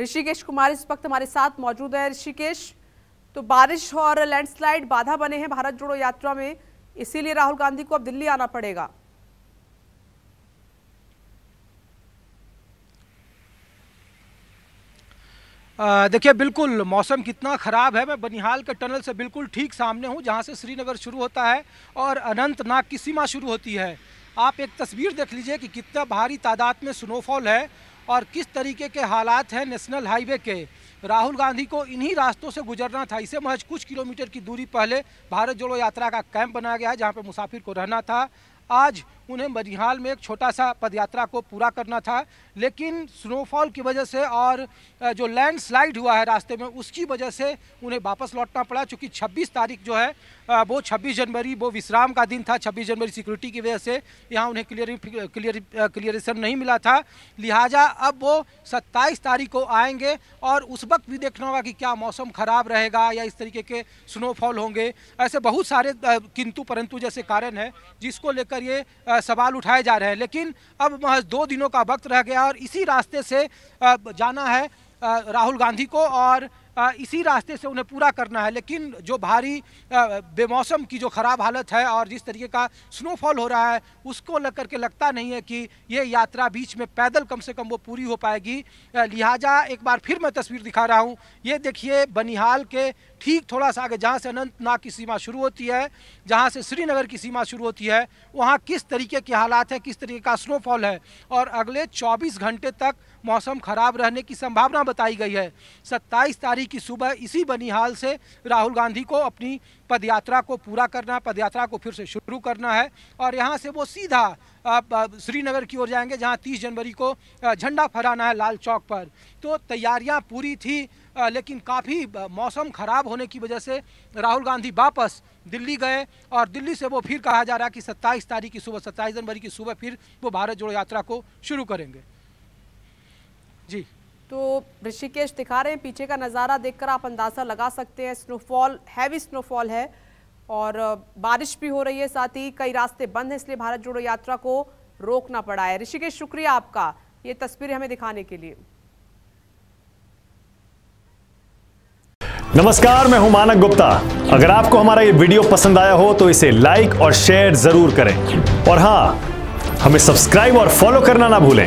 ऋषिकेश कुमार इस वक्त हमारे साथ मौजूद है ऋषिकेश तो बारिश और लैंडस्लाइड बाधा बने हैं भारत जोड़ो यात्रा में इसीलिए राहुल गांधी को अब दिल्ली आना पड़ेगा देखिए बिल्कुल मौसम कितना ख़राब है मैं बनिहाल के टनल से बिल्कुल ठीक सामने हूँ जहाँ से श्रीनगर शुरू होता है और अनंतनाग की सीमा शुरू होती है आप एक तस्वीर देख लीजिए कि कितना भारी तादाद में स्नोफॉल है और किस तरीके के हालात हैं नेशनल हाईवे के राहुल गांधी को इन्हीं रास्तों से गुजरना था इसे महज कुछ किलोमीटर की दूरी पहले भारत जोड़ो यात्रा का कैंप बनाया गया है जहाँ पर मुसाफिर को रहना था आज उन्हें मरिहाल में एक छोटा सा पदयात्रा को पूरा करना था लेकिन स्नोफॉल की वजह से और जो लैंडस्लाइड हुआ है रास्ते में उसकी वजह से उन्हें वापस लौटना पड़ा चूँकि 26 तारीख जो है वो 26 जनवरी वो विश्राम का दिन था 26 जनवरी सिक्योरिटी की वजह से यहाँ उन्हें क्लियर क्लियर क्लियरेशन नहीं मिला था लिहाजा अब वो सत्ताईस तारीख को आएंगे और उस वक्त भी देखना होगा कि क्या मौसम ख़राब रहेगा या इस तरीके के स्नोफॉल होंगे ऐसे बहुत सारे किंतु परंतु जैसे कारण है जिसको लेकर लेकर ये सवाल उठाए जा रहे हैं लेकिन अब महज दो दिनों का वक्त रह गया और इसी रास्ते से जाना है राहुल गांधी को और इसी रास्ते से उन्हें पूरा करना है लेकिन जो भारी बेमौसम की जो ख़राब हालत है और जिस तरीके का स्नोफॉल हो रहा है उसको लग करके लगता नहीं है कि ये यात्रा बीच में पैदल कम से कम वो पूरी हो पाएगी लिहाजा एक बार फिर मैं तस्वीर दिखा रहा हूँ ये देखिए बनिहाल के ठीक थोड़ा सा आगे जहाँ से अनंतनाग की सीमा शुरू होती है जहाँ से श्रीनगर की सीमा शुरू होती है वहाँ किस तरीके के हालात हैं किस तरीके का स्नोफॉल है और अगले 24 घंटे तक मौसम ख़राब रहने की संभावना बताई गई है 27 तारीख की सुबह इसी बनिहाल से राहुल गांधी को अपनी पदयात्रा को पूरा करना पदयात्रा को फिर से शुरू करना है और यहाँ से वो सीधा श्रीनगर की ओर जाएंगे जहाँ 30 जनवरी को झंडा फहराना है लाल चौक पर तो तैयारियाँ पूरी थी लेकिन काफ़ी मौसम ख़राब होने की वजह से राहुल गांधी वापस दिल्ली गए और दिल्ली से वो फिर कहा जा रहा है कि सत्ताईस तारीख की सुबह सत्ताईस जनवरी की सुबह फिर वो भारत जोड़ो यात्रा को शुरू करेंगे जी तो ऋषिकेश दिखा रहे हैं पीछे का नज़ारा देखकर आप अंदाज़ा लगा सकते हैं स्नोफॉल हैवी स्नोफॉल है और बारिश भी हो रही है साथ ही कई रास्ते बंद हैं इसलिए भारत जोड़ो यात्रा को रोकना पड़ा है ऋषिकेश शुक्रिया आपका ये तस्वीरें हमें दिखाने के लिए नमस्कार मैं हूं मानक गुप्ता अगर आपको हमारा ये वीडियो पसंद आया हो तो इसे लाइक और शेयर जरूर करें और हाँ हमें सब्सक्राइब और फॉलो करना ना भूलें